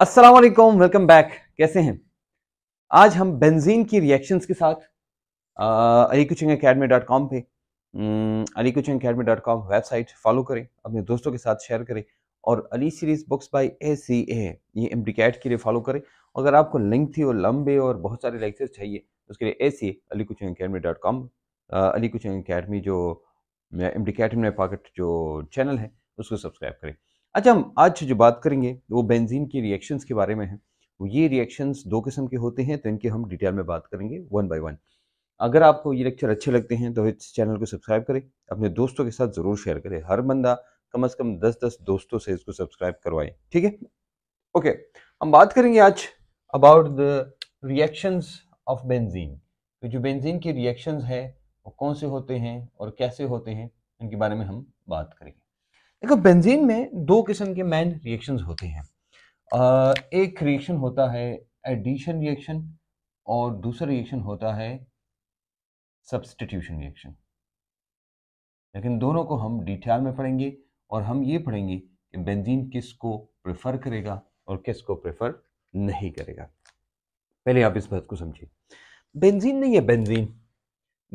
अस्सलाम वालेकुम welcome back कैसे हैं आज हम बेंजीन की रिएक्शंस के साथ Ali coaching academy dot com पर Ali coaching academy dot com website follow करें अपने दोस्तों के साथ शेयर करें और Ali series books by A C A ये एम डी कैट के लिए फॉलो करें अगर आपको लेंथी और लंबे और बहुत सारे लेक्चर्स चाहिए तो उसके लिए A C Ali coaching academy dot com Ali coaching academy जो एम डी कैट पॉकेट जो चैनल है उसको सब्सक्राइब करें अच्छा हम आज जो बात करेंगे वो बेंजीन के रिएक्शंस के बारे में है ये रिएक्शंस दो किस्म के होते हैं तो इनके हम डिटेल में बात करेंगे वन बाय वन अगर आपको ये लेक्चर अच्छे लगते हैं तो इस चैनल को सब्सक्राइब करें अपने दोस्तों के साथ ज़रूर शेयर करें हर बंदा कम अज़ कम दस दस दोस्तों से इसको सब्सक्राइब करवाएं ठीक है ओके हम बात करेंगे आज about the reactions of benzene तो जो बेंजीन के रिएक्शंस हैं वो कौन से होते हैं और कैसे होते हैं इनके बारे में हम बात करेंगे देखो बेंजीन में दो किस्म के मेन रिएक्शंस होते हैं एक रिएक्शन होता है एडिशन रिएक्शन और दूसरा रिएक्शन होता है सब्सटीट्यूशन रिएक्शन लेकिन दोनों को हम डिटेल में पढ़ेंगे और हम ये पढ़ेंगे कि बेंजीन किस को प्रेफर करेगा और किस को प्रेफर नहीं करेगा पहले आप इस बात को समझिए बेंजीन नहीं है बेंजीन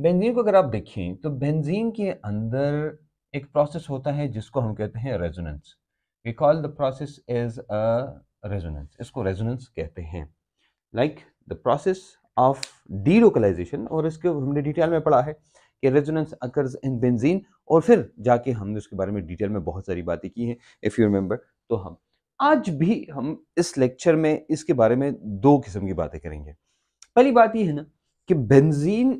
बेंजीन को अगर आप देखें तो बेंजीन के अंदर एक प्रोसेस होता है जिसको हम कहते हैं resonance we call the process is a resonance इसको रेजोनेंस कहते हैं like the process of delocalisation और इसके हमने डिटेल में पढ़ा है कि रेजोनेंस अकर्स इन बेंजीन और फिर जाके हमने उसके बारे में डिटेल में बहुत सारी बातें की हैं इफ़ यू रिमेंबर तो हम आज भी हम इस लेक्चर में इसके बारे में दो किस्म की बातें करेंगे पहली बात यह है ना कि benzene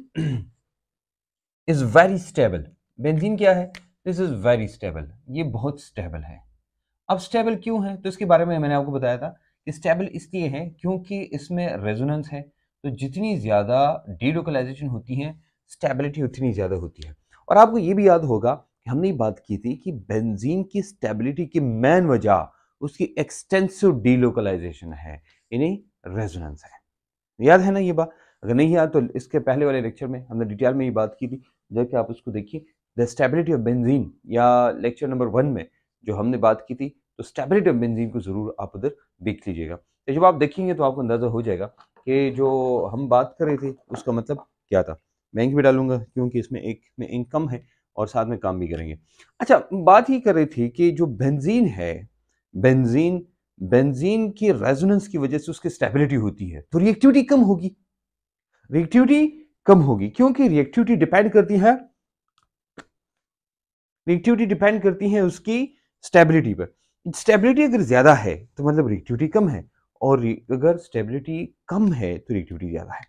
is very stable benzene क्या है दिस इज़ वेरी स्टेबल ये बहुत स्टेबल है अब स्टेबल क्यों है तो इसके बारे में मैंने आपको बताया था कि स्टेबल इसलिए है क्योंकि इसमें रेजोनेंस है तो जितनी ज़्यादा डीलोकलाइजेशन होती है स्टेबिलिटी उतनी ज़्यादा होती है और आपको ये भी याद होगा कि हमने बात की थी कि बेंजीन की स्टेबिलिटी की मेन वजह उसकी एक्सटेंसिव डीलोकलाइजेशन है यानी रेजोनेंस है याद है ना ये बात अगर नहीं याद तो इसके पहले वाले लेक्चर में हमने डिटेल में ये बात की थी जबकि आप उसको देखिए द स्टेबिलिटी ऑफ बेंजीन या लेक्चर नंबर वन में जो हमने बात की थी तो स्टेबिलिटी ऑफ बेंजीन को ज़रूर आप उधर देख लीजिएगा तो जब आप देखेंगे तो आपको अंदाज़ा हो जाएगा कि जो हम बात कर रहे थे उसका मतलब क्या था मैं इंक भी डालूंगा क्योंकि इसमें एक में इनकम कम है और साथ में काम भी करेंगे अच्छा बात ही कर रही थी कि जो बेंजीन है बेंजीन बेंजीन की रेजोनेंस की वजह से उसकी स्टेबिलिटी होती है तो रिएक्टिविटी कम होगी रिएक्टिविटी कम होगी क्योंकि रिएक्टिविटी डिपेंड करती है रिएक्टिविटी डिपेंड करती है उसकी स्टेबिलिटी पर स्टेबिलिटी अगर ज़्यादा है तो मतलब रिएक्टिविटी कम है और अगर स्टेबिलिटी कम है तो रिएक्टिविटी ज़्यादा है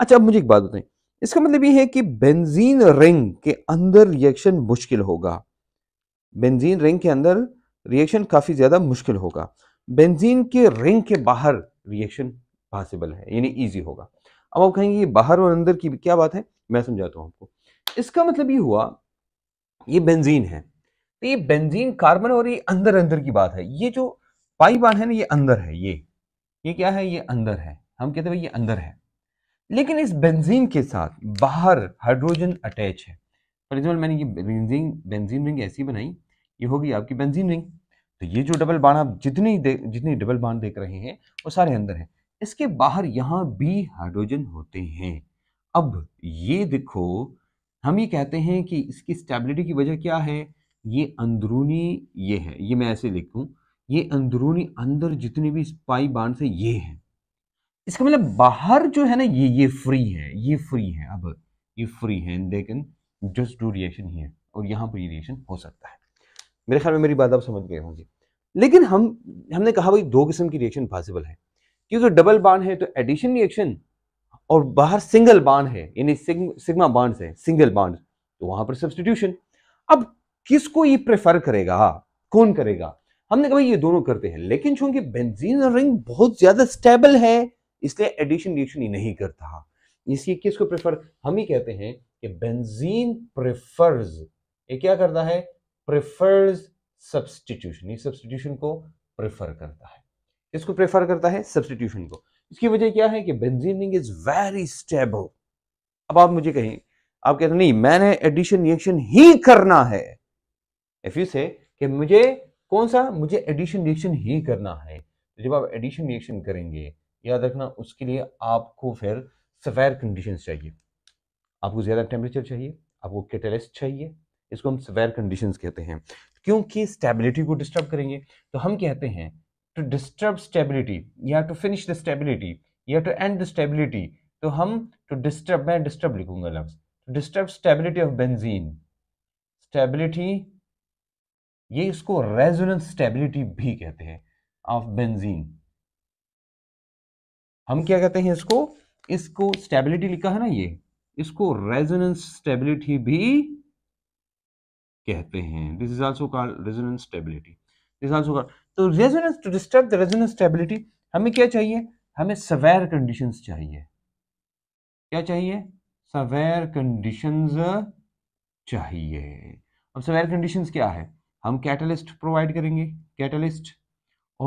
अच्छा अब मुझे एक बात बताएं इसका मतलब ये है कि बेंजीन रिंग के अंदर रिएक्शन मुश्किल होगा बेंजीन रिंग के अंदर रिएक्शन काफ़ी ज़्यादा मुश्किल होगा बेंजीन के रिंग के बाहर रिएक्शन पॉसिबल है यानी ईजी होगा अब आप कहेंगे ये बाहर और अंदर की क्या बात है मैं समझाता हूँ आपको इसका मतलब ये हुआ ये बेंजीन है तो ये बेंजीन कार्बन और ये अंदर अंदर की बात है ये जो पाई बांध है ना ये अंदर है ये ये क्या है ये अंदर है हम कहते हैं ये अंदर है लेकिन इस बेंजीन के साथ बाहर हाइड्रोजन अटैच है फॉर एग्जाम्पल मैंने ये बेंजीन बेंजीन रिंग ऐसी बनाई ये होगी आपकी बेंजीन रिंग तो ये जो डबल बाण आप जितनी जितनी डबल बाण देख रहे हैं वो सारे अंदर हैं इसके बाहर यहाँ भी हाइड्रोजन होते हैं अब ये देखो हम ये कहते हैं कि इसकी स्टेबिलिटी की वजह क्या है ये अंदरूनी ये है ये मैं ऐसे लिखूँ ये अंदरूनी अंदर जितने भी स्पाई बांड्स है ये है इसका मतलब बाहर जो है ना ये ये फ्री है ये फ्री है अब ये फ्री है लेकिन जस्ट डू रिएक्शन ही है और यहाँ पर ये रिएक्शन हो सकता है मेरे ख्याल में मेरी बात आप समझ गए होंगे लेकिन हम हमने कहा भाई दो किस्म की रिएक्शन पॉसिबल है क्योंकि डबल बांड है तो एडिशन रिएक्शन और बाहर सिंगल बाड है यानी सिग्मा बाड है सिंगल बाड तो वहां पर सब्सटीट्यूशन अब किसको ये प्रेफर करेगा कौन करेगा हमने कहा ये दोनों करते हैं लेकिन चूंकि बेंजीन रिंग बहुत ज्यादा स्टेबल है इसलिए एडिशन डिशन ही नहीं करता इसलिए किसको प्रेफर हम ही कहते हैं कि बेंजीन प्रेफर्स ये क्या करता है प्रेफर्स सब्सटीट्यूशन ये सब्सटीट्यूशन को प्रेफर करता है किसको प्रेफर करता है सब्सटीट्यूशन को इसकी वजह क्या है कि बेंजीनिंग इज वेरी स्टेबल अब आप मुझे कहें आप कहते नहीं मैंने एडिशन रिएक्शन ही करना है इफ यू से कि मुझे कौन सा मुझे एडिशन रिएक्शन ही करना है तो जब आप एडिशन रिएक्शन करेंगे याद रखना उसके लिए आपको फिर सफेर कंडीशन चाहिए आपको ज़्यादा टेम्परेचर चाहिए आपको कैटलिस्ट चाहिए इसको हम सफेर कंडीशन कहते हैं क्योंकि स्टेबिलिटी को डिस्टर्ब करेंगे तो हम कहते हैं stability you have to to finish stability stability have to end the stability to hum to disturb main disturb likhunga lafz to disturb stability of benzene stability ye isko resonance stability भी kehte hain of benzene हम क्या कहते हैं इसको इसको stability लिखा है ना ये इसको रेजोनेंस स्टेबिलिटी भी कहते हैं this is also called resonance stability this also called तो resonance to disturb the resonance stability हमें क्या चाहिए हमें सवेर कंडीशंस चाहिए क्या चाहिए सवेर कंडीशंस चाहिए अब सवेर कंडीशंस क्या है हम कैटलिस्ट प्रोवाइड करेंगे कैटलिस्ट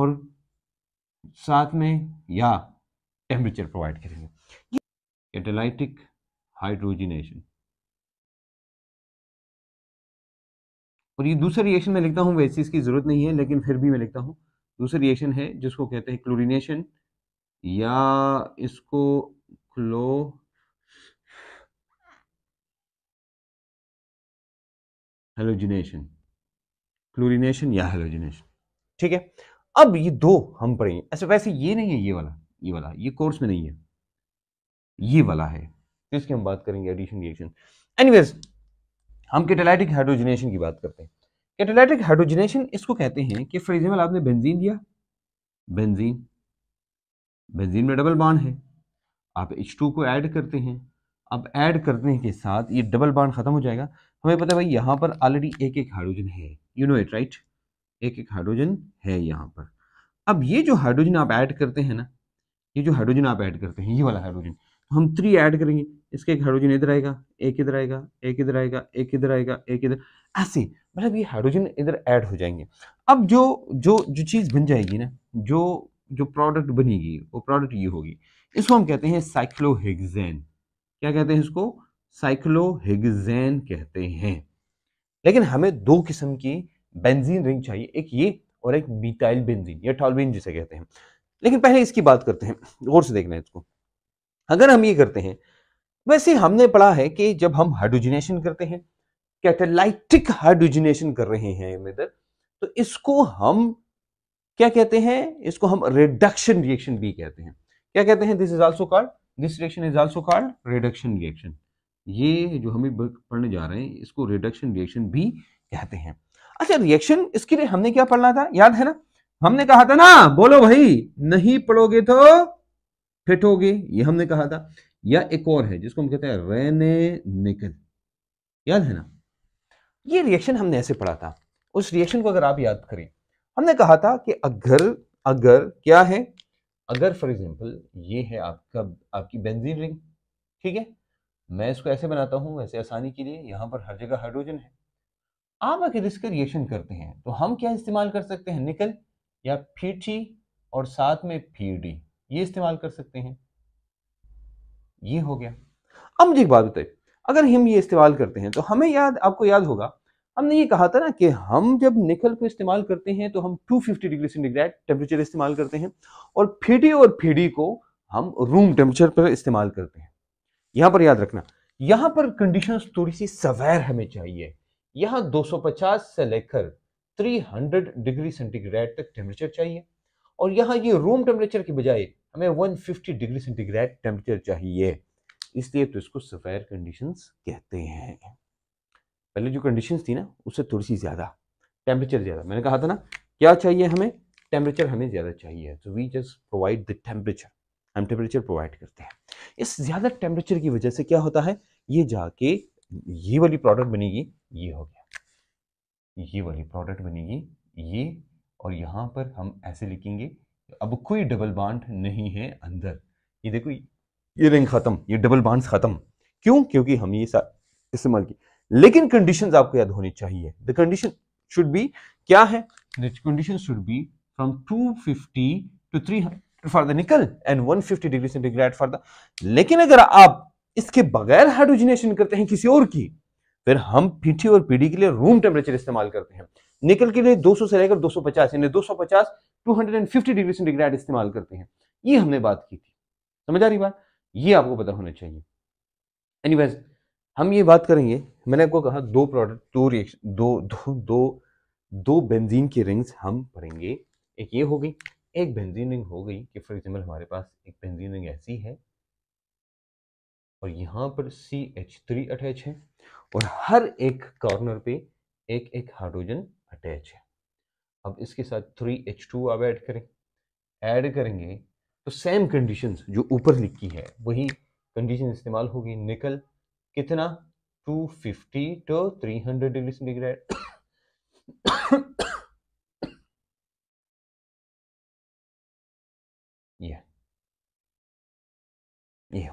और साथ में या टेम्परेचर प्रोवाइड करेंगे कैटेलाइटिक हाइड्रोजिनेशन और ये दूसरे रिएक्शन में लिखता हूँ वैसे इसकी ज़रूरत नहीं है लेकिन फिर भी मैं लिखता हूँ दूसरा रिएक्शन है जिसको कहते हैं क्लोरिनेशन या इसको क्लो हेलोजिनेशन क्लोरिनेशन या हेलोजिनेशन ठीक है अब ये दो हम पढ़ेंगे ऐसे अच्छा, वैसे ये नहीं है ये वाला ये वाला ये कोर्स में नहीं है ये वाला है जिसकी हम बात करेंगे एडिशन रिएक्शन एनीवेज हम कैटेलाइटिक हाइड्रोजनेशन की बात करते हैं कैटेलाइटिक हाइड्रोजनेशन इसको कहते हैं कि फॉर एग्जाम्पल आपने बेंजीन दिया बेंजीन बेंजीन में डबल बाड है आप एच टू को ऐड करते हैं अब ऐड करने के साथ ये डबल बाड ख़त्म हो जाएगा हमें पता है भाई यहाँ पर ऑलरेडी एक एक हाइड्रोजन है यू नो इट राइट एक एक हाइड्रोजन है यहाँ पर अब ये जो हाइड्रोजन आप ऐड करते हैं ना ये जो हाइड्रोजन आप ऐड करते हैं ये वाला हाइड्रोजन हम थ्री ऐड करेंगे इसका एक हाइड्रोजन इधर आएगा एक इधर आएगा एक इधर आएगा एक इधर आएगा एक इधर ऐसे मतलब ये हाइड्रोजन इधर ऐड हो जाएंगे अब जो जो जो चीज़ बन जाएगी ना जो जो प्रोडक्ट बनेगी वो प्रोडक्ट ये होगी इसको हम कहते हैं साइक्लोहेग्जैन क्या कहते हैं इसको साइक्लोहेगजेन कहते हैं लेकिन हमें दो किस्म की बेंजीन रिंग चाहिए एक ये और एक बीटाइल बेंजीन या टॉलबेन जिसे कहते हैं लेकिन पहले इसकी बात करते हैं गौर से देखना है इसको अगर हम ये करते हैं वैसे हमने पढ़ा है कि जब हम हाइड्रोजिनेशन करते हैं कैटेलाइटिक हाइड्रोजिनेशन कर रहे हैं इधर तो इसको हम क्या कहते हैं इसको हम रिडक्शन रिएक्शन भी कहते हैं क्या कहते हैं this is also called this reaction is also called reduction reaction ये जो हम पढ़ने जा रहे हैं इसको रिडक्शन रिएक्शन भी कहते हैं अच्छा रिएक्शन इसके लिए हमने क्या पढ़ना था याद है ना हमने कहा था ना बोलो भाई नहीं पढ़ोगे तो फिट हो गए ये हमने कहा था या एक और है जिसको हम कहते हैं रेने निकल याद है ना ये रिएक्शन हमने ऐसे पढ़ा था उस रिएक्शन को अगर आप याद करें हमने कहा था कि अगर अगर क्या है अगर फॉर एग्जाम्पल ये है आपका आपकी बेंजीन रिंग ठीक है मैं इसको ऐसे बनाता हूँ वैसे आसानी के लिए यहाँ पर हर जगह हाइड्रोजन है आप अगर इसका रिएक्शन करते हैं तो हम क्या इस्तेमाल कर सकते हैं निकल या फी और साथ में फी ये इस्तेमाल कर सकते हैं ये हो गया अब मुझे एक बात बताइए अगर हम ये इस्तेमाल करते हैं तो हमें याद आपको याद होगा हमने ये कहा था ना कि हम जब निकल को इस्तेमाल करते हैं तो हम 250 डिग्री सेंटीग्रेड टेम्परेचर इस्तेमाल करते हैं और फीडी और फीडी को हम रूम टेम्परेचर पर इस्तेमाल करते हैं यहां पर याद रखना यहां पर कंडीशंस थोड़ी सी सवैर हमें चाहिए यहां 250 से लेकर 300 डिग्री सेंटीग्रेड तक टेम्परेचर चाहिए और यहाँ ये रूम टेम्परेचर की बजाय हमें 150 डिग्री सेंटीग्रेड टेम्परेचर चाहिए इसलिए तो इसको सफेर कंडीशंस कहते हैं पहले जो कंडीशंस थी ना उससे थोड़ी सी ज़्यादा टेम्परेचर ज़्यादा मैंने कहा था ना क्या चाहिए हमें टेम्परेचर हमें ज़्यादा चाहिए तो we just provide the temperature हम टेम्परेचर प्रोवाइड करते हैं इस ज़्यादा टेम्परेचर की वजह से क्या होता है ये जाके ये वाली प्रोडक्ट बनेगी ये हो गया ये वाली प्रोडक्ट बनेगी ये और यहाँ पर हम ऐसे लिखेंगे अब कोई डबल बांड नहीं है अंदर ये देखो ये रिंग खत्म ये डबल बांड खत्म क्यों क्योंकि हम ये इस्तेमाल किए लेकिन कंडीशंस आपको याद होनी चाहिए द कंडीशन शुड बी क्या है condition should be from 250 to 300 for the nickel and 150 degree centigrade for the लेकिन अगर आप इसके बगैर हाइड्रोजनेशन करते हैं किसी और की फिर हम पीटी और पीडी के लिए रूम टेम्परेचर इस्तेमाल करते हैं निकल के लिए 200 से लेकर 250 यानी 250 250 डिग्री सेंटीग्रेड इस्तेमाल करते हैं ये हमने बात की थी समझ आ रही बात ये आपको पता होना चाहिए एनीवेज हम ये बात करेंगे मैंने आपको कहा दो प्रोडक्ट दो रिएक्शन दो दो दो दो बेंजीन की रिंग्स हम भरेंगे एक ये हो गई एक बेंजीन रिंग हो गई कि फॉर एग्जाम्पल हमारे पास एक बेंजीन रिंग ऐसी है और यहाँ पर सी एच थ्री अटैच है और हर एक कॉर्नर पे एक एक हाइड्रोजन अटैच है अब इसके साथ थ्री एच टू अब ऐड करें ऐड करेंगे तो सेम कंडीशंस जो ऊपर लिखी है वही कंडीशन इस्तेमाल होगी निकल कितना 250 टू 300 डिग्री सेंटीग्रेड ये ये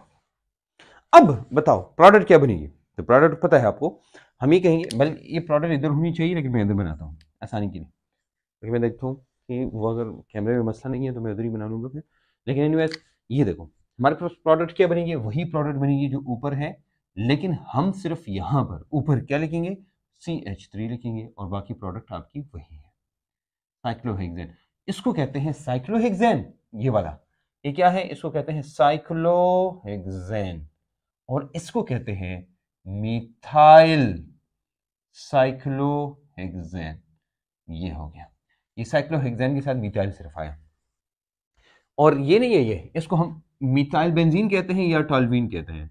अब बताओ प्रोडक्ट क्या बनेगी तो प्रोडक्ट पता है आपको हम ये कहेंगे बल ये प्रोडक्ट इधर होनी चाहिए लेकिन मैं इधर बनाता हूँ आसानी के लिए क्योंकि मैं देखता हूँ कि वो अगर कैमरे में मसला नहीं है तो मैं उधर ही बना लूँगा फिर लेकिन एनी ये देखो हमारे पास प्रोडक्ट क्या बनेंगे वही प्रोडक्ट बनेंगे जो ऊपर है लेकिन हम सिर्फ यहाँ पर ऊपर क्या लिखेंगे सी एच थ्री लिखेंगे और बाकी प्रोडक्ट आपकी वही है साइक्लोहेक्सेन इसको कहते हैं साइक्लोहेक्सेन ये वाला ये क्या है इसको कहते हैं साइक्लोहेक्सेन और इसको कहते हैं मिथाइल साइक्लोहेक्सेन ये हो गया ये साइक्लोहेक्सेन के साथ मिथाइल सिर्फ आया और ये नहीं है ये इसको हम मिथाइल बेंजीन कहते हैं या टॉलवीन कहते हैं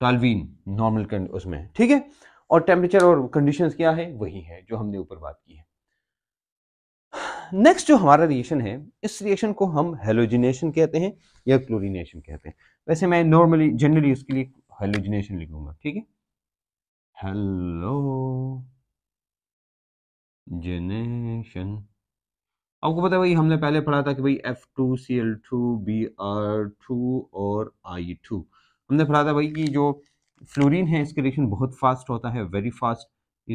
टॉलवीन नॉर्मल उसमें ठीक है और टेम्परेचर और कंडीशंस क्या है वही है जो हमने ऊपर बात की है नेक्स्ट जो हमारा रिएक्शन है इस रिएक्शन को हम हेलोजिनेशन कहते हैं या क्लोरीनेशन कहते हैं वैसे मैं नॉर्मली जनरली उसके लिए हेलोजिनेशन लिखूंगा ठीक है हेलो जेनेशन आपको पता है भाई हमने पहले पढ़ा था कि भाई F two C L two B R two और आई टू हमने पढ़ा था भाई कि जो फ्लोरीन है इसका रिएक्शन बहुत फास्ट होता है वेरी फास्ट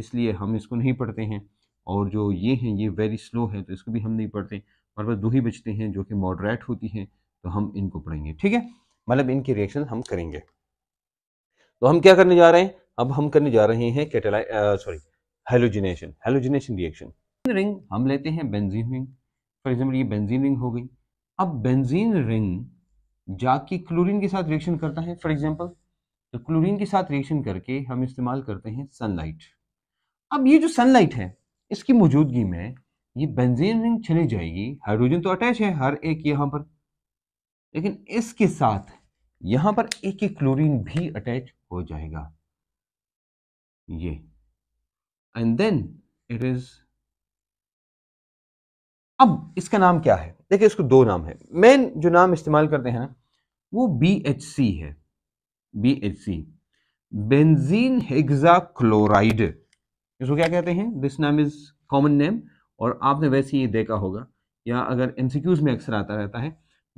इसलिए हम इसको नहीं पढ़ते हैं और जो ये हैं ये वेरी स्लो है तो इसको भी हम नहीं पढ़ते हमारे पास दो ही बचते हैं जो कि मॉडरेट होती हैं तो हम इनको पढ़ेंगे ठीक है मतलब इनकी रिएक्शन हम करेंगे तो हम क्या करने जा रहे हैं अब हम करने जा रहे हैं sorry halogenation halogenation reaction ring हम लेते हैं बेंजीन रिंग फॉर एग्जाम्पल ये बेंजीन रिंग हो गई अब बेंजीन रिंग जाके क्लोरीन के साथ रिएक्शन करता है फॉर एग्जाम्पल तो क्लोरीन के साथ रिएक्शन करके हम इस्तेमाल करते हैं सनलाइट अब ये जो सनलाइट है इसकी मौजूदगी में ये बेंजीन रिंग चली जाएगी हाइड्रोजन तो अटैच है हर एक यहाँ पर लेकिन इसके साथ यहाँ पर एक एक क्लोरीन भी अटैच हो जाएगा ये एंड देन इट इज अब इसका नाम क्या है देखिए इसको दो नाम है मेन जो नाम इस्तेमाल करते हैं ना वो बी एच सी है B H C benzene hexachloride इसको क्या कहते हैं दिस नाम इज कॉमन नेम और आपने वैसे ही देखा होगा या अगर एमसीक्यूज में अक्सर आता रहता है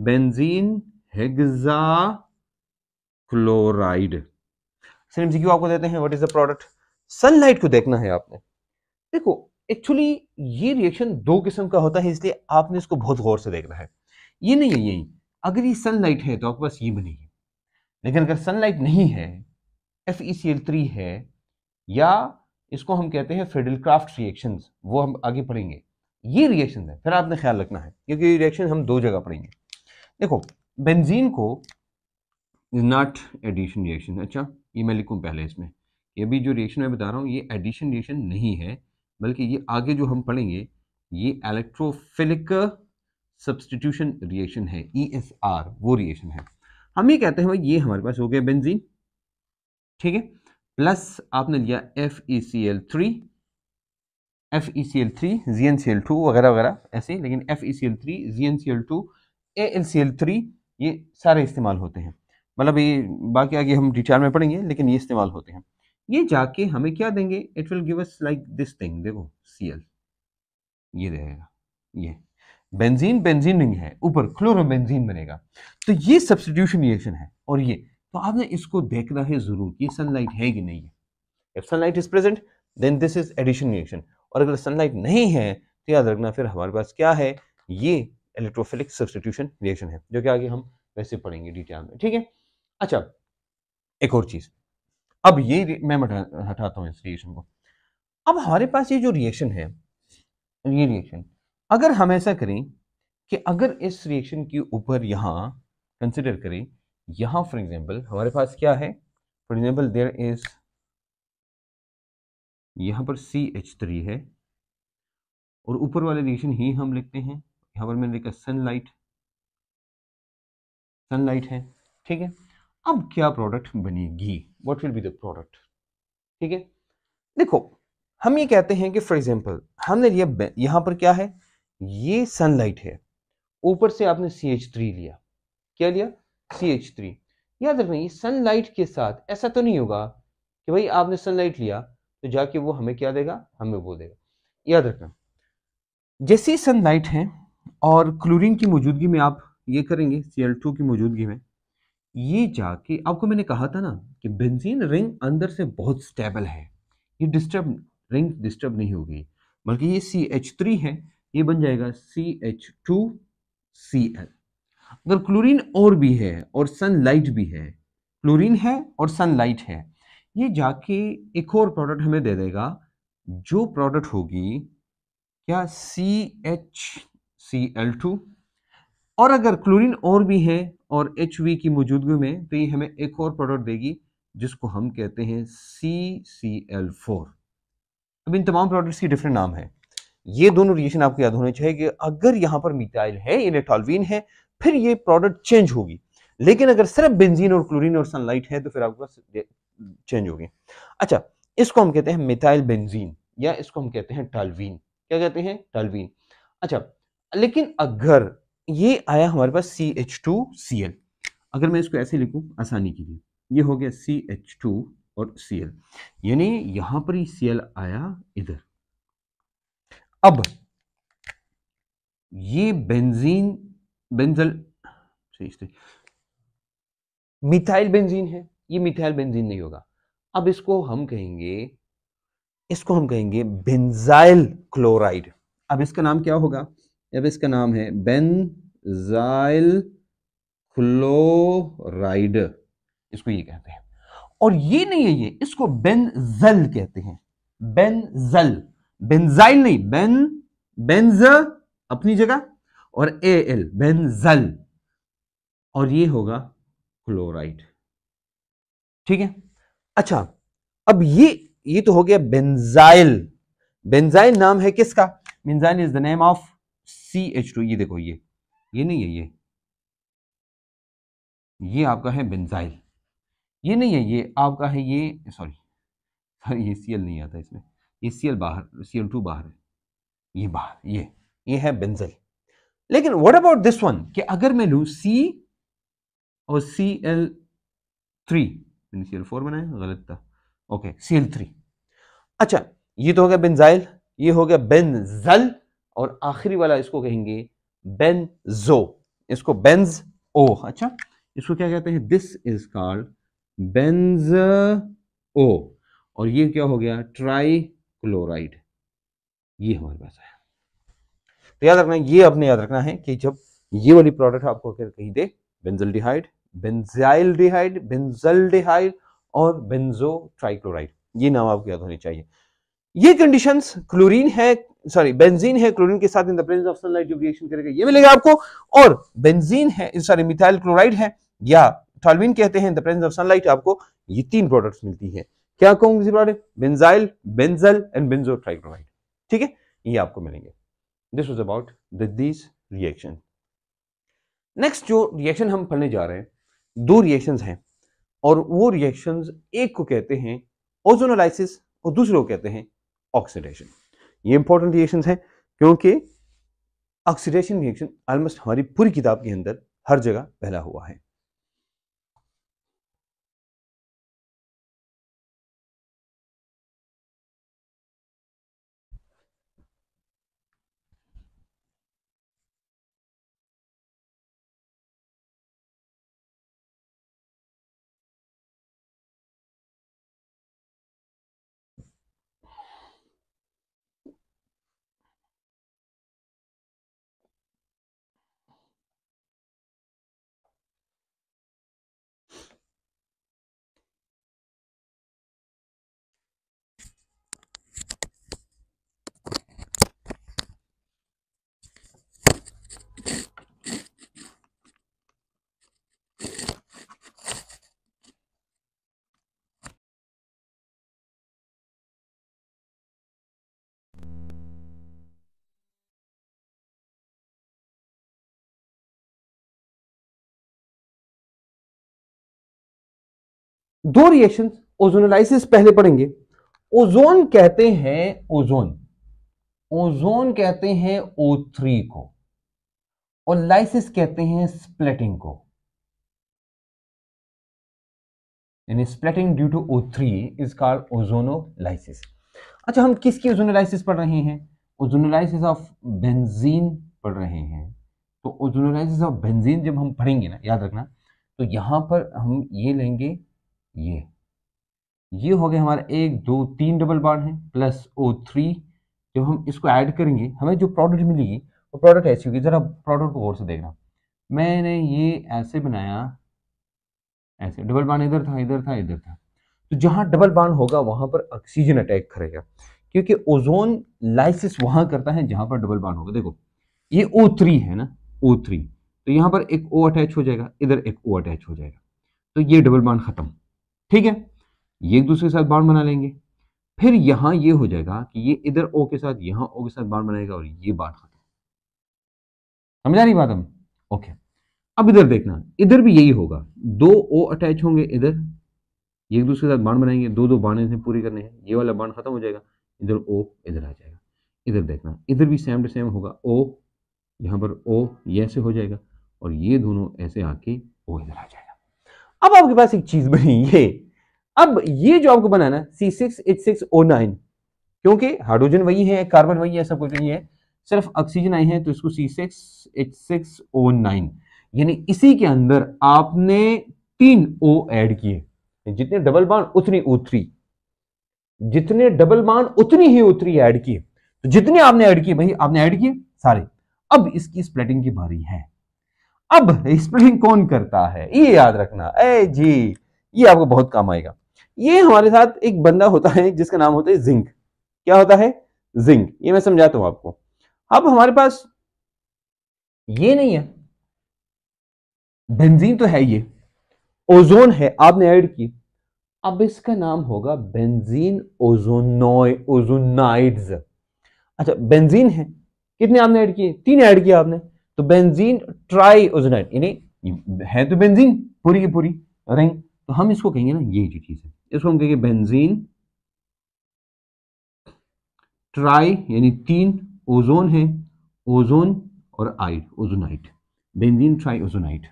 बेंजीन हेग्जा क्लोराइड सीएमसीक्यू आपको देते हैं what is the product sunlight को देखना है आपने देखो एक्चुअली ये रिएक्शन दो किस्म का होता है इसलिए आपने इसको बहुत गौर से देखना है ये नहीं है यही अगर ये सनलाइट है तो आपके पास ये बनेगी लेकिन अगर सनलाइट नहीं है F E C L three है या इसको हम कहते हैं फेडल क्राफ्ट रिएक्शन वो हम आगे पढ़ेंगे ये रिएक्शन है फिर आपने ख्याल रखना है क्योंकि ये रिएक्शन हम दो जगह पढ़ेंगे देखो बेंजीन को इज नॉट एडिशन रिएक्शन अच्छा ये मैं लिखूँ पहले इसमें ये अभी जो रिएक्शन मैं बता रहा हूँ ये एडिशन रिएक्शन नहीं है बल्कि ये आगे जो हम पढ़ेंगे ये इलेक्ट्रोफिलिक सब्सटीट्यूशन रिएक्शन है ई एस आर वो रिएक्शन है हम ये कहते हैं भाई ये हमारे पास हो गया बेंजीन ठीक है प्लस आपने लिया F E C L three F E C L three Z N C L two वगैरह वगैरह ऐसे लेकिन F E C L three Z N C L two A L C L three ये सारे इस्तेमाल होते हैं मतलब ये बाकी आगे हम डिटेल में पढ़ेंगे लेकिन ये इस्तेमाल होते हैं ये जाके हमें क्या देंगे it will give us like this thing देखो सी एल ये देगा ये बेंजीन बेंजीन रिंग है ऊपर क्लोरोबेंजीन बनेगा तो ये सब्सटीट्यूशन रिएक्शन है और ये तो आपने इसको देखना है जरूर ये सनलाइट है कि नहीं है if sunlight is present then this is addition reaction और अगर सनलाइट नहीं है तो याद रखना फिर हमारे पास क्या है ये इलेक्ट्रोफिलिक सब्सटीट्यूशन रिएक्शन है जो कि आगे हम वैसे पढ़ेंगे डिटेल में ठीक है अच्छा एक और चीज अब ये मैं हटाता हूँ इस रिएक्शन को अब हमारे पास ये जो रिएक्शन है ये रिएक्शन अगर हम ऐसा करें कि अगर इस रिएक्शन के ऊपर यहाँ कंसिडर करें यहाँ फॉर एग्जाम्पल हमारे पास क्या है फॉर एग्जाम्पल देर इज यहाँ पर सी एच थ्री है और ऊपर वाले रिएक्शन ही हम लिखते हैं यहाँ पर मैंने देखा सनलाइट सनलाइट है ठीक है अब क्या प्रोडक्ट बनेगी what will be the product ठीक है देखो हम ये कहते हैं कि फॉर एग्जाम्पल हमने लिया यहां पर क्या है ये सनलाइट है ऊपर से आपने सी एच थ्री लिया क्या लिया सी एच थ्री याद रखना ये सनलाइट के साथ ऐसा तो नहीं होगा कि भाई आपने सनलाइट लिया तो जाके वो हमें क्या देगा हमें वो देगा याद रखना जैसी सनलाइट है और क्लोरीन की मौजूदगी में आप ये करेंगे सी एल टू की मौजूदगी में ये जाके आपको मैंने कहा था ना कि बेंजीन रिंग अंदर से बहुत स्टेबल है ये डिस्टर्ब रिंग डिस्टर्ब नहीं होगी बल्कि ये सी एच थ्री है ये बन जाएगा C H two C L अगर क्लोरीन और भी है और सनलाइट भी है क्लोरीन है और सनलाइट है ये जाके एक और प्रोडक्ट हमें दे देगा जो प्रोडक्ट होगी क्या C H C L two और अगर क्लोरीन और भी है और एच की मौजूदगी में तो ये हमें एक और प्रोडक्ट देगी जिसको हम कहते हैं सी सी एल फोर अब इन तमाम प्रोडक्ट्स के डिफरेंट नाम है ये दोनों रिएक्शन आपको याद होने चाहिए कि अगर यहाँ पर मिथाइल है इलेक्ट्रॉलवीन है फिर ये प्रोडक्ट चेंज होगी लेकिन अगर सिर्फ बेंजीन और क्लोरीन और सनलाइट है तो फिर आपके पास चेंज होगी अच्छा इसको हम कहते हैं मिथाइल बेंजीन या इसको हम कहते हैं टालवीन क्या कहते हैं टालवीन अच्छा लेकिन अगर ये आया हमारे पास C H two C L अगर मैं इसको ऐसे लिखूं आसानी के लिए ये हो गया सी एच टू और सी एल यानी यहां पर ही सी एल आया इधर अब ये बेंजीन बेंजल मिथाइल बेंजीन है ये मिथाइल बेंजीन नहीं होगा अब इसको हम कहेंगे इसको हम कहेंगे बेंजाइल क्लोराइड अब इसका नाम क्या होगा अब इसका नाम है बेनजाइल क्लोराइड इसको ये कहते हैं और ये नहीं है ये इसको बेनजल कहते हैं बेनजल बेनजाइल नहीं बेन बेंज अपनी जगह और ए एल बेनजल और ये होगा क्लोराइड ठीक है अच्छा अब ये ये तो हो गया बेंजाइल बेंजाइल नाम है किसका benzyl is the name of C H two ये देखो ये ये नहीं है ये ये आपका है बेंजाइल ये नहीं है ये आपका है ये सॉरी सॉरी ये सी एल नहीं आता इसमें ये सी एल बाहर सी एल टू बाहर है ये बाहर ये ये है बेंजल लेकिन व्हाट अबाउट दिस वन कि अगर मैं लू सी और C L three C L four बनाया गलत था ओके सी एल थ्री अच्छा ये तो हो गया बेंजाइल ये हो गया बेंजल और आखिरी वाला इसको कहेंगे बेंजो इसको बेंज ओ अच्छा इसको क्या कहते हैं this is called benzo और ये क्या हो गया ट्राई क्लोराइड ये हमारे पास है तो याद रखना ये अपने याद रखना है कि जब ये वाली प्रोडक्ट आपको कहीं दे benzaldehyde benzaldehyde benzaldehyde और बेंजो ट्राइक्लोराइड ये नाम आपको याद होने चाहिए ये कंडीशंस क्लोरीन है सॉरी बेंजीन है क्लोरीन के साथ in the presence of sunlight जो रिएक्शन करेगा ये मिलेगा आपको और बेंजीन है सॉरी मिथाइल क्लोराइड है या टॉलविन कहते हैं in the presence of sunlight आपको ये तीन प्रोडक्ट्स मिलती है क्या कहूंगी product benzyl benzal and benzotrichloride ठीक है ये आपको मिलेंगे this was about this reaction next जो रिएक्शन हम पढ़ने जा रहे हैं दो रिएक्शंस हैं और वो रिएक्शंस एक को कहते हैं ओजोनोलाइसिस और दूसरे को कहते हैं ऑक्सीडेशन ये इंपॉर्टेंट रिएक्शन हैं क्योंकि ऑक्सीडेशन रिएक्शन ऑलमोस्ट हमारी पूरी किताब के अंदर हर जगह पहला हुआ है दो रिएक्शन ओजोनोलाइसिस पहले पढ़ेंगे ओजोन कहते हैं ओजोन ओजोन कहते हैं ओ थ्री को और लाइसिस कहते हैं स्प्लिटिंग को यानी splitting due to O three is called ozonolysis अच्छा हम किसकी ओजोनोलाइसिस पढ़ रहे हैं ओजोनोलाइसिस ऑफ बेंजीन पढ़ रहे हैं तो ओजोनोलाइसिस ऑफ बेंजीन जब हम पढ़ेंगे ना याद रखना तो यहां पर हम ये लेंगे ये ये हो गया हमारा एक दो तीन डबल बॉन्ड है प्लस ओ थ्री जब हम इसको ऐड करेंगे हमें जो प्रोडक्ट मिलेगी वो प्रोडक्ट ऐसी होगी ज़रा प्रोडक्ट को गौर से देखना मैंने ये ऐसे बनाया ऐसे डबल बॉन्ड इधर था इधर था इधर था तो जहाँ डबल बाड होगा वहाँ पर ऑक्सीजन अटैक करेगा क्योंकि ओजोन लाइसिस वहाँ करता है जहाँ पर डबल बॉन्ड होगा देखो ये ओ थ्री है ना ओ थ्री तो यहाँ पर एक ओ अटैच हो जाएगा इधर एक ओ अटैच हो जाएगा तो ये डबल बॉन्ड ख़त्म ठीक है ये एक दूसरे के साथ बाउंड बना लेंगे फिर यहां ये हो जाएगा कि ये इधर ओ के साथ यहां ओ के साथ बाउंड बनाएगा और ये बाढ़ खत्म समझा रही बात हम ओके अब इधर देखना इधर भी यही होगा दो ओ अटैच होंगे इधर एक दूसरे के साथ बाढ़ बनाएंगे दो दो बाढ़ इसमें पूरी करने हैं ये वाला बाढ़ खत्म हो जाएगा इधर ओ इधर आ जाएगा इधर देखना इधर भी सेम टू सेम होगा ओ यहां पर ओ ये ऐसे हो जाएगा और ये दोनों ऐसे आके ओ इधर आ जाएगा अब आपके पास एक चीज बनी ये अब ये जो आपको बनाना C six H six O nine क्योंकि हाइड्रोजन वही है कार्बन वही है सब कुछ वही है सिर्फ ऑक्सीजन आई है तो इसको C six H six O nine यानी इसी के अंदर आपने तीन ओ एड किए जितने डबल बाउंड उतनी ओ थ्री जितने डबल बाउंड उतनी ही ओ थ्री एड किए तो जितने आपने ऐड किए भाई आपने ऐड किए सारे अब इसकी स्प्लिटिंग की बारी है अब स्प्लिटिंग कौन करता है ये याद रखना ए जी ये आपको बहुत काम आएगा ये हमारे साथ एक बंदा होता है जिसका नाम होता है जिंक क्या होता है जिंक ये मैं समझाता हूं आपको अब हमारे पास ये नहीं है बेंजीन तो है ये ओजोन है आपने ऐड की अब इसका नाम होगा बेंजीन ओजोनोय ओजोनाइड्स अच्छा बेंजीन है कितने आपने ऐड किए तीन ऐड किया आपने तो बेंजीन ट्राईओजोनेट यानी है तो बेंजीन पूरी की पूरी रिंग तो हम इसको कहेंगे ना ये जो चीज़ है इसको हम कहेंगे बेंजीन ट्राई यानी तीन ओजोन है ओजोन और आइड ozonide benzene triozonide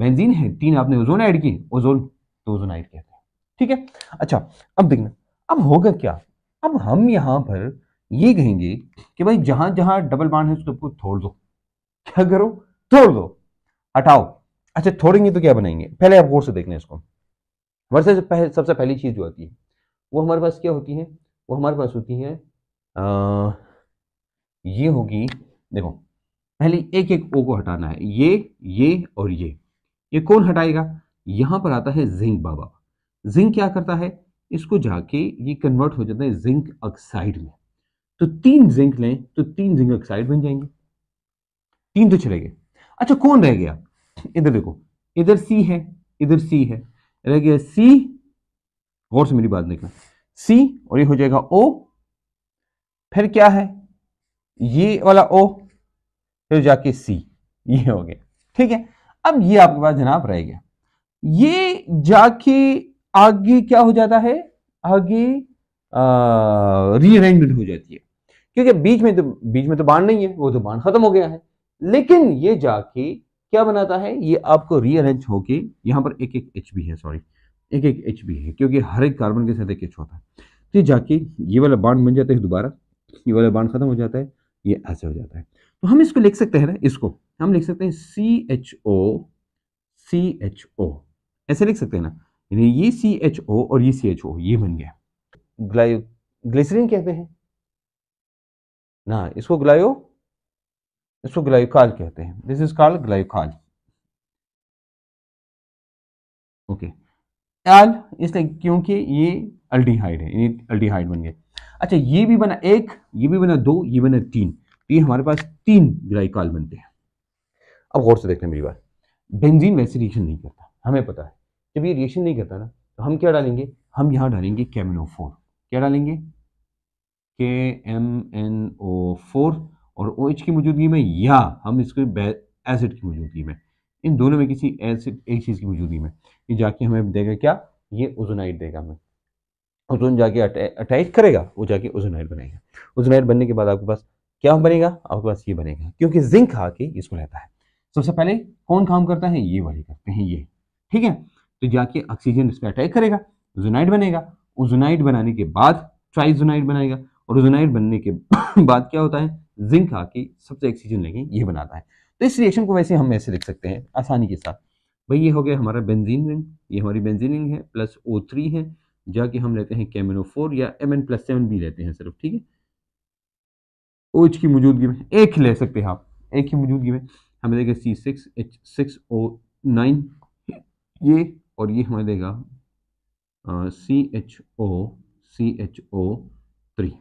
benzene है तीन आपने ओजोन ऐड की ओजोन तो ओजोनाइट कहते हैं ठीक है अच्छा अब देखना अब होगा क्या अब हम यहां पर ये कहेंगे कि भाई जहां जहां डबल बाड है उसको तो थोड़ दो क्या करो तोड़ दो हटाओ अच्छा थोड़ेंगे तो क्या बनाएंगे पहले आप गौर से लें इसको वर्षा सबसे पहली चीज़ जो आती है वो हमारे पास क्या होती है वो हमारे पास होती है आ, ये होगी देखो पहले एक एक ओ को हटाना है ये ये और ये ये कौन हटाएगा यहां पर आता है जिंक बाबा जिंक क्या करता है इसको जाके ये कन्वर्ट हो जाता है जिंक ऑक्साइड में तो तीन जिंक लें तो तीन जिंक ऑक्साइड बन जाएंगे तीन तो चले गए अच्छा कौन रह गया इधर देखो इधर सी है इधर सी है रह गया सी गौर से मेरी बात देखना सी और ये हो जाएगा ओ फिर क्या है ये वाला ओ फिर जाके सी ये हो गया ठीक है अब ये आपके पास जनाब रह गया ये जाके आगे क्या हो जाता है आगे रीअरेंजमेंट हो जाती है क्योंकि बीच में तो बीच में तो बाण नहीं है वो तो बाण खत्म हो गया है लेकिन ये जाके क्या बनाता है ये आपको रीअरेंज होके यहाँ पर एक एक एच भी है सॉरी एक एक एच भी है क्योंकि हर एक कार्बन के साथ एक एच होता है तो जाके ये वाला बाड बन जाता है दोबारा ये वाला बाड खत्म हो जाता है ये ऐसे हो जाता है तो हम इसको लिख सकते हैं ना इसको हम लिख सकते हैं सी एच ओ सी एच ओ ऐसे लिख सकते हैं ना यानी ये सी एच ओ और ये सी एच ओ ये बन गया ग्लाइ ग्लिसरीन कहते हैं ना इसको ग्लायो इसको ग्लाइकॉल कहते हैं this is called glycol okay L इसलिए क्योंकि ये अल्डीहाइड है ये अल्डीहाइड बन गए अच्छा ये भी बना एक ये भी बना दो ये बना तीन तो ये हमारे पास तीन ग्लाइकॉल बनते हैं अब गौर से देखते हैं मेरी बात बेंजीन वैसे रिएक्शन नहीं करता हमें पता है जब ये रिएक्शन नहीं करता ना तो हम क्या डालेंगे हम यहाँ डालेंगे कैमिनोफोर क्या डालेंगे के एम एन ओ फोर और ओ OH की मौजूदगी में या हम इसको एसिड की मौजूदगी में इन दोनों में किसी एसिड एक चीज़ की मौजूदगी में ये जाके हमें देगा क्या ये ओजोनाइट देगा हमें ओजोन जाके अटैच करेगा वो जाके ओजोनाइट बनेगा ओजोनाइट बनने के बाद आपके पास क्या बनेगा आपके पास ये बनेगा क्योंकि जिंक खा के इसको रहता है सबसे पहले कौन काम करता है ये वाले करते हैं ये ठीक है तो जाके ऑक्सीजन इस पर अटैक करेगा ओजोनाइट बनेगा ओजोनाइट बनाने के बाद ट्राइजोनाइट बनाएगा और ओजोनाइट बनने के बाद क्या होता है जिंक आके सबसे ऑक्सीजन लेके ये बनाता है तो इस रिएक्शन को वैसे हम ऐसे लिख सकते हैं आसानी के साथ भाई ये हो गया हमारा बेंजीन रिंग ये हमारी बेंजीन रिंग है प्लस ओ थ्री है जाके हम लेते हैं कैमिनो फोर या एम एन प्लस सेवन भी लेते हैं सिर्फ ठीक है ओ एच की मौजूदगी में एक ले सकते हैं आप एक की मौजूदगी में हमें देगा C six H six O nine ये और ये हमें देगा C H O C H O three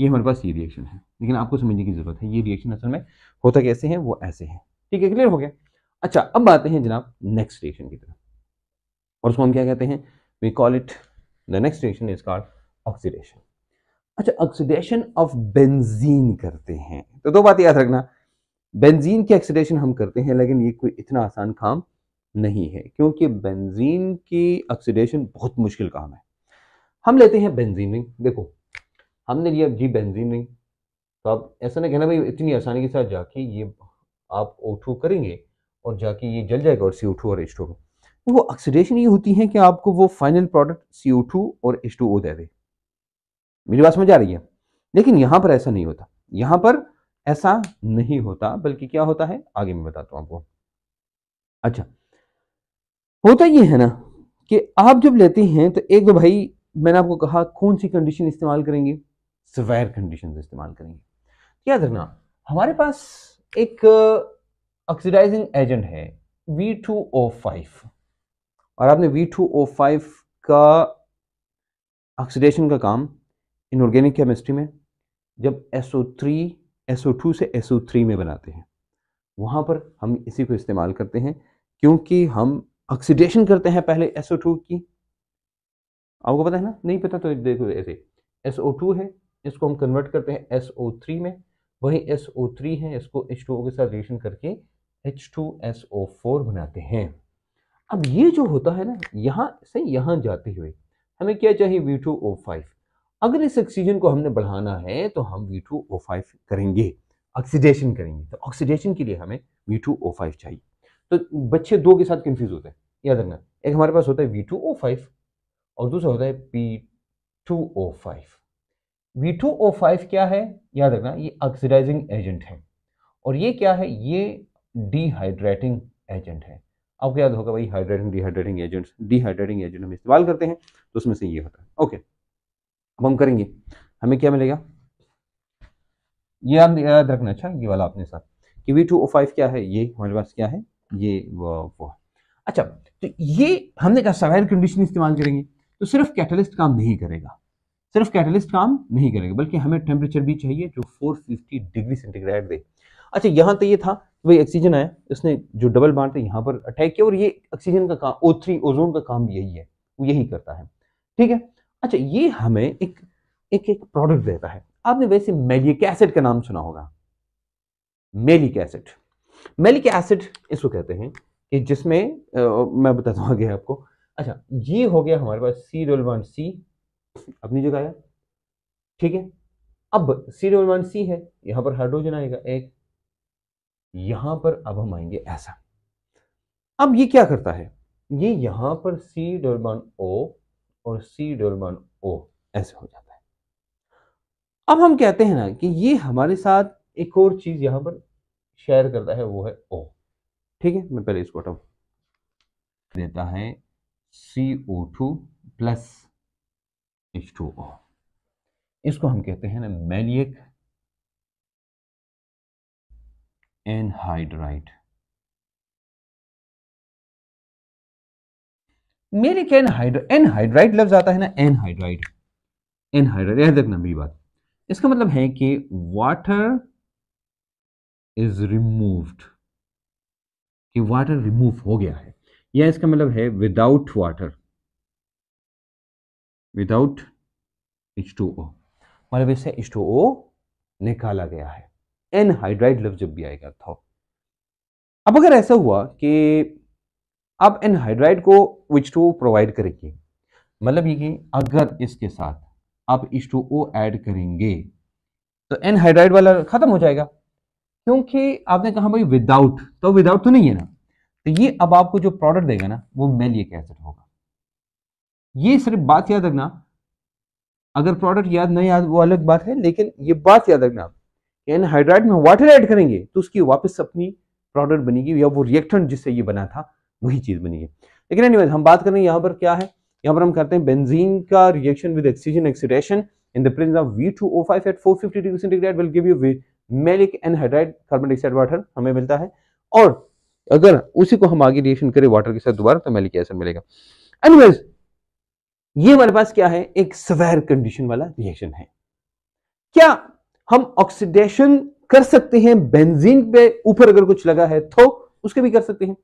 ये हमारे पास ये रिएक्शन है लेकिन आपको समझने की ज़रूरत है ये रिएक्शन असल में होता कैसे है वो ऐसे है ठीक है क्लियर हो गया अच्छा अब आते हैं जनाब नेक्स्ट रिएक्शन की तरफ और उसको हम क्या कहते हैं we call it the next reaction is called oxidation अच्छा ऑक्सीडेशन ऑफ बेंजीन करते हैं तो दो बातें याद रखना बेंजीन की ऑक्सीडेशन हम करते हैं लेकिन ये कोई इतना आसान काम नहीं है क्योंकि बेंजीन की ऑक्सीडेशन बहुत मुश्किल काम है हम लेते हैं बेंजीन देखो हमने लिया जी बेंजीन नहीं तो आप ऐसा नहीं कहना भाई इतनी आसानी के साथ जाके ये आप ओ करेंगे और जाके ये जल जाएगा और सी और एच तो वो ऑक्सीडेशन ये होती है कि आपको वो फाइनल प्रोडक्ट सी और एच दे दे मेरी बात समझ आ रही है लेकिन यहाँ पर ऐसा नहीं होता यहाँ पर ऐसा नहीं होता बल्कि क्या होता है आगे मैं बताता हूँ आपको अच्छा होता ये है ना कि आप जब लेते हैं तो एक तो भाई मैंने आपको कहा कौन सी कंडीशन इस्तेमाल करेंगे सवैर कंडीशन इस्तेमाल करेंगे तो याद रखना हमारे पास एक ऑक्सीडाइजिंग uh, एजेंट है फाइव और आपने वी टू फाइव का ऑक्सीडेशन का काम इनऑर्गेनिक केमिस्ट्री में जब ओ टू से एस ओ थ्री में बनाते हैं वहाँ पर हम इसी को इस्तेमाल करते हैं क्योंकि हम ऑक्सीडेशन करते हैं पहले एस ओ टू की आपको पता है ना नहीं पता तो देखो ऐसे टू है इसको हम कन्वर्ट करते हैं एस ओ थ्री में वही एस ओ थ्री है इसको एच टू ओ के साथ रिएक्शन करके H two S O four बनाते हैं अब ये जो होता है ना यहाँ से यहाँ जाते हुए हमें क्या चाहिए वी टू ओ फाइव अगर इस ऑक्सीजन को हमने बढ़ाना है तो हम वी टू ओ फाइव करेंगे ऑक्सीडेशन करेंगे तो ऑक्सीडेशन के लिए हमें वी टू ओ फाइव चाहिए तो बच्चे दो के साथ कन्फ्यूज होते हैं याद रखना एक हमारे पास होता है वी टू ओ फाइव और दूसरा होता है P to O five V2O5 क्या है याद रखना ये ऑक्सीडाइजिंग एजेंट है और ये क्या है ये डिहाइड्रेटिंग एजेंट है आपको याद होगा भाई hydrating dehydrating agents dehydrating agent हम इस्तेमाल करते हैं तो उसमें से ये होता है ओके अब हम करेंगे हमें क्या मिलेगा ये आप याद रखना अच्छा ये वाला आपने साथ कि वी टू ओ फाइव क्या है ये हमारे पास क्या है ये वो, वो अच्छा तो ये हमने कहा सवायर कंडीशन इस्तेमाल करेंगे तो सिर्फ कैटलिस्ट काम नहीं करेगा सिर्फ कैटलिस्ट काम नहीं करेंगे बल्कि हमें टेम्परेचर भी चाहिए जो 450 डिग्री सेंटीग्रेड दे अच्छा यहाँ तो ये था भाई ऑक्सीजन आया उसने जो डबल बांट थे यहाँ पर अटैक किया और ये ऑक्सीजन का काम ओ थ्री ओजोन का काम यही है वो यही करता है ठीक है अच्छा ये हमें एक एक एक प्रोडक्ट देता है आपने वैसे मेलिक एसिड का नाम सुना होगा मेलिक एसिड मेलिक एसिड इसको कहते हैं कि जिसमें आ, मैं बताता हूँ आगे आपको अच्छा ये हो गया हमारे पास सी डबल वन सी अपनी जगह आया ठीक है अब सी डबल वन सी है यहां पर हाइड्रोजन आएगा एक यहां पर अब हम आएंगे ऐसा अब ये क्या करता है ये यहां पर सी डबल वन ओ और सी डबल वन ओ ऐसे हो जाता है अब हम कहते हैं ना कि ये हमारे साथ एक और चीज यहां पर शेयर करता है वो है ओ ठीक है मैं पहले इसको हटाऊ देता है C O two plus H two O इसको हम कहते हैं ना maleic anhydride maleic anhydride anhydride लफ्ज आता है ना एनहाइड्राइट एनहाइड्राइट यह देखना मेरी बात इसका मतलब है कि वाटर इज रिमूव्ड कि वाटर रिमूव हो गया है या इसका मतलब है विदाउट वाटर टू ओ मतलब इससे ओ निकाला गया है हाइड्राइड लव जब भी आएगा तो अब अगर ऐसा हुआ कि आप हाइड्राइड को विच टू ओ प्रोवाइड करेंगे मतलब ये कि अगर इसके साथ आप एच टू ओ एड करेंगे तो हाइड्राइड वाला खत्म हो जाएगा क्योंकि आपने कहा भाई विदाउट तो विदाउट तो नहीं है ना तो ये अब आपको जो प्रोडक्ट देगा ना वो मेलिक एसिड कैसेट होगा ये सिर्फ बात याद रखना अगर प्रोडक्ट याद नहीं याद वो अलग बात है लेकिन ये बात याद रखना यानी हाइड्राइड में वाटर ऐड करेंगे तो उसकी वापस अपनी प्रोडक्ट बनेगी या वो रिएक्टेंट जिससे ये बना था वही चीज़ बनेगी लेकिन एनीवेज हम बात करें यहाँ पर क्या है यहाँ पर हम करते हैं बेंजीन का reaction with oxygen oxidation in the of V two O five at four fifty degree centigrade will give you maleic anhydride carbon dioxide water हमें मिलता है और अगर उसी को हम आगे रिएक्शन करें वाटर के साथ दोबारा तो मेलिक एसिड मिलेगा एनीवेज ये हमारे पास क्या है एक सवेर कंडीशन वाला रिएक्शन है क्या हम ऑक्सीडेशन कर सकते हैं बेंजीन पे ऊपर अगर कुछ लगा है तो उसके भी कर सकते हैं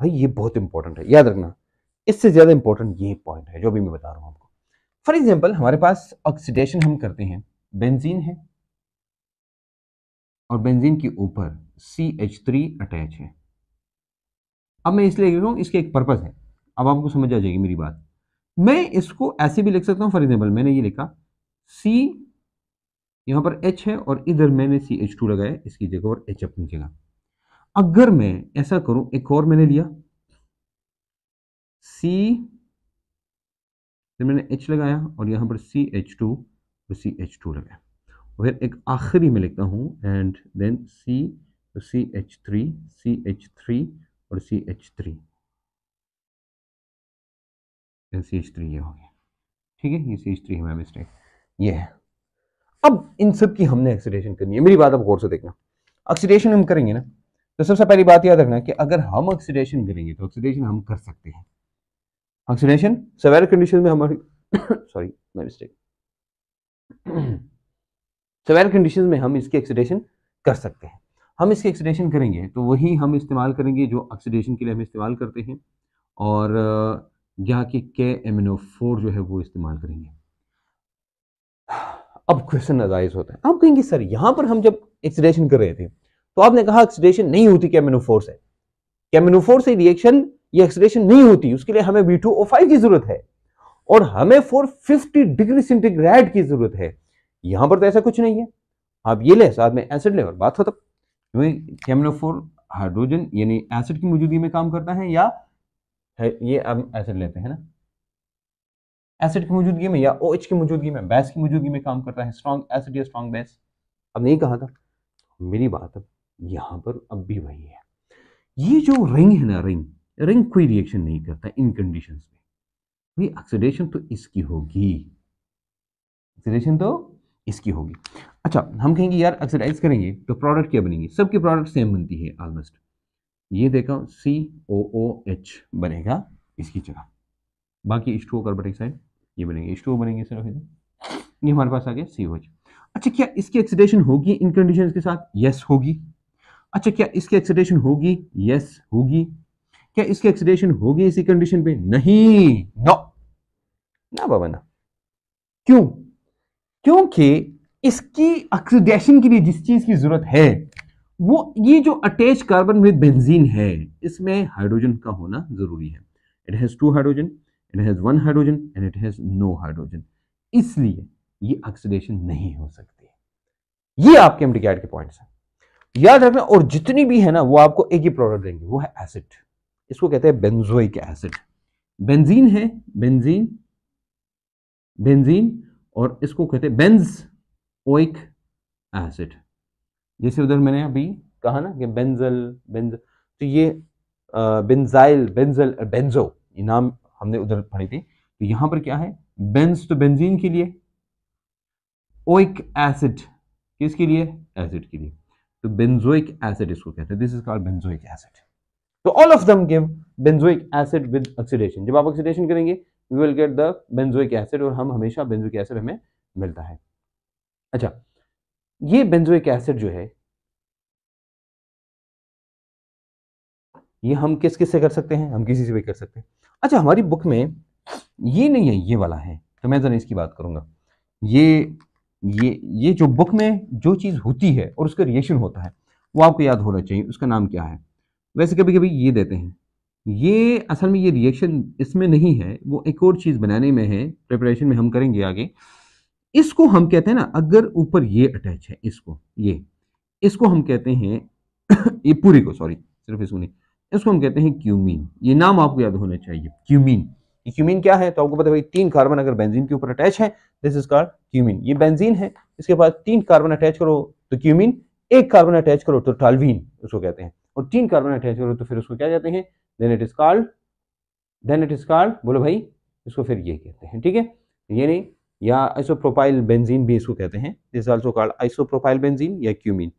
भाई ये बहुत इंपॉर्टेंट है याद रखना इससे ज्यादा इंपॉर्टेंट ये पॉइंट है जो भी मैं बता रहा हूं आपको फॉर एग्जाम्पल हमारे पास ऑक्सीडेशन हम करते हैं बेंजीन है और बेंजीन के ऊपर सी एच थ्री अटैच है अब मैं इसलिए कह रहा इसके एक पर्पज़ है अब आपको समझ आ जाएगी मेरी बात मैं इसको ऐसे भी लिख सकता हूँ फॉर एग्जाम्पल मैंने ये लिखा सी यहाँ पर एच है और इधर मैंने सी एच टू लगाया इसकी जगह और एच अपनी जगह अगर मैं ऐसा करूं एक और मैंने लिया सी फिर मैंने एच लगाया और यहाँ पर सी एच टू और सी एच टू लगाया और फिर एक आखिरी में लिखता हूँ and then C C H three C H three और सी एच थ्री फिर सी एच थ्री ये हो गया ठीक है ये सी एच थ्री हमारा मिस्टेक ये है अब इन सब की हमने एक्सीडेशन करनी है मेरी बात अब गौर से देखना ऑक्सीडेशन हम करेंगे ना तो सबसे पहली बात याद रखना कि अगर हम ऑक्सीडेशन करेंगे तो ऑक्सीडेशन हम कर सकते हैं ऑक्सीडेशन सवेर कंडीशन में हमारी sorry my mistake severe condition में हम इसकी ऑक्सीडेशन कर सकते हैं हम इसकी ऑक्सीडेशन करेंगे तो वही हम इस्तेमाल करेंगे जो ऑक्सीडेशन के लिए हम इस्तेमाल करते हैं और यहाँ की के फोर जो है वो इस्तेमाल करेंगे अब क्वेश्चन नजायज होता है आप कहेंगे सर यहां पर हम जब एक्सीडेशन कर रहे थे तो आपने कहा एक्सीडेशन नहीं होती के फोर से के फोर से रिएक्शन ये एक्सीडेशन नहीं होती उसके लिए हमें बी टू ओ फाइव की जरूरत है और हमें फोर फिफ्टी डिग्री सेंटीग्रेड की जरूरत है यहां पर तो ऐसा कुछ नहीं है आप ये ले साथ में एसिड ले और बात खत्म क्योंकि फोर हाइड्रोजन यानी एसिड की मौजूदगी में काम करता है या है ये अब एसिड लेते हैं ना एसिड की मौजूदगी में या ओ OH की मौजूदगी में बेस की मौजूदगी में काम करता है स्ट्रॉन्ग एसिड या स्ट्रॉन्ग बेस अब नहीं कहा था मेरी बात अब यहां पर अब भी वही है ये जो रिंग है ना रिंग रिंग कोई रिएक्शन नहीं करता इन कंडीशन में ऑक्सीडेशन तो इसकी होगी ऑक्सीडेशन तो इसकी होगी अच्छा हम कहेंगे यार ऑक्सीडाइज करेंगे तो प्रोडक्ट क्या बनेंगे सबकी प्रोडक्ट सेम बनती है ऑलमोस्ट ये देखा सी ओ ओ एच बनेगा इसकी जगह बाकी इस टू बटे साइड ये बनेंगे इस टू बनेंगे सिर्फ इधर ये हमारे पास आ गया सी ओ एच अच्छा क्या इसकी एक्सीडेशन होगी इन कंडीशन के साथ यस होगी अच्छा क्या इसकी एक्सीडेशन होगी यस होगी क्या इसकी एक्सीडेशन होगी इसी कंडीशन पे नहीं नो ना बाबा ना क्यों क्योंकि इसकी ऑक्सीडेशन के लिए जिस चीज की जरूरत है वो ये जो अटैच कार्बन विद बेंजीन है इसमें हाइड्रोजन का होना ज़रूरी है it has two hydrogen it has one hydrogen and it has no hydrogen इसलिए ये ऑक्सीडेशन नहीं हो सकती ये आपके एमडीकैड के पॉइंट्स हैं याद रखना और जितनी भी है ना वो आपको एक ही प्रोडक्ट देंगे वो है एसिड इसको कहते हैं बेंजोइक एसिड बेंजीन है बेंजीन बेंजीन और इसको कहते हैं बेंजोइक एसिड जैसे उधर मैंने अभी कहा ना कि बेंजल बेंज तो ये बेंजाइल बेंजल बेंजो ये नाम हमने उधर पढ़े थे तो यहां पर क्या है बेंज तो बेंजीन के लिए ओइक एसिड किसके लिए एसिड के लिए तो बेंजोइक एसिड इसको कहते हैं this is called benzoic acid तो all of them give benzoic acid with oxidation जब आप ऑक्सीडेशन करेंगे we will get the benzoic acid और हम हमेशा बेंजोइक एसिड हमें मिलता है अच्छा ये बेंजोइक एसिड जो है ये हम किस किस से कर सकते हैं हम किसी से भी कर सकते हैं अच्छा हमारी बुक में ये नहीं है ये वाला है तो मैं ज़रा इसकी बात करूँगा ये ये ये जो बुक में जो चीज़ होती है और उसका रिएक्शन होता है वो आपको याद होना चाहिए उसका नाम क्या है वैसे कभी कभी ये देते हैं ये असल में ये रिएक्शन इसमें नहीं है वो एक और चीज़ बनाने में है प्रिपरेशन में हम करेंगे आगे इसको हम कहते हैं ना अगर ऊपर ये अटैच है इसको ये इसको हम कहते हैं ये पूरी को सॉरी सिर्फ इसको नहीं इसको हम कहते हैं क्यूमीन ये नाम आपको याद होना चाहिए क्यूमीन क्यूमीन क्या है तो आपको पता है भाई तीन कार्बन अगर बेंजीन के ऊपर अटैच है दिस इज कॉल्ड क्यूमीन ये बेंजीन है इसके बाद तीन कार्बन अटैच करो तो क्यूमीन एक कार्बन अटैच करो तो टालवीन उसको कहते हैं और तीन कार्बन अटैच करो तो फिर उसको क्या कहते हैं then it is called then it is called बोलो भाई इसको फिर ये कहते हैं ठीक है ये नहीं या आइसोप्रोपाइल बेंजीन भी इसको कहते हैं this also called isopropyl benzene या क्यूमिन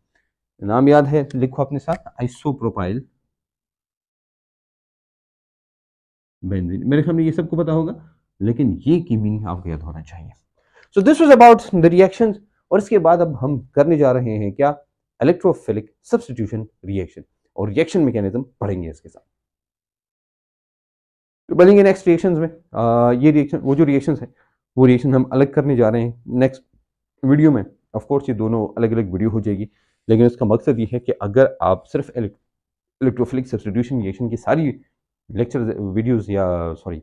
नाम याद है लिखो अपने साथ आइसोप्रोपाइल बेंजीन मेरे ख्याल में ये सबको पता होगा लेकिन ये की आपको याद होना चाहिए so this was about the reaction और इसके बाद अब हम करने जा रहे हैं क्या इलेक्ट्रोफिलिक सब्सटीट्यूशन रिएक्शन और रिएक्शन मैकेनिज्म पढ़ेंगे इसके साथ तो बढ़ेंगे नेक्स्ट रिएक्शंस में आ, ये रिएक्शन वो जो रिएक्शंस हैं वो रिएक्शन हम अलग करने जा रहे हैं नेक्स्ट वीडियो में ऑफकोर्स ये दोनों अलग अलग वीडियो हो जाएगी लेकिन उसका मकसद ये है कि अगर आप सिर्फ इलेक्ट्रोफिलिक सब्सटीट्यूशन रिएक्शन की सारी लेक्चर वीडियोज़ या सॉरी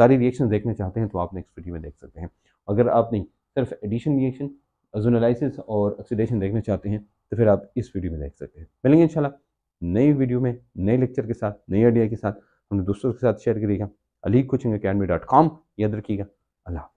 सारी रिएक्शन देखना चाहते हैं तो आप नेक्स्ट वीडियो में देख सकते हैं अगर आप नहीं सिर्फ एडिशन रिएक्शन अजोनालिसिस और ऑक्सीडेशन देखना चाहते हैं तो फिर आप इस वीडियो में देख सकते हैं मिलेंगे इंशाल्लाह नई वीडियो में नए लेक्चर के साथ नए आइडिया के साथ हमने दोस्तों के साथ शेयर करिएगा Ali coaching academy dot com याद रखिएगा अल्लाह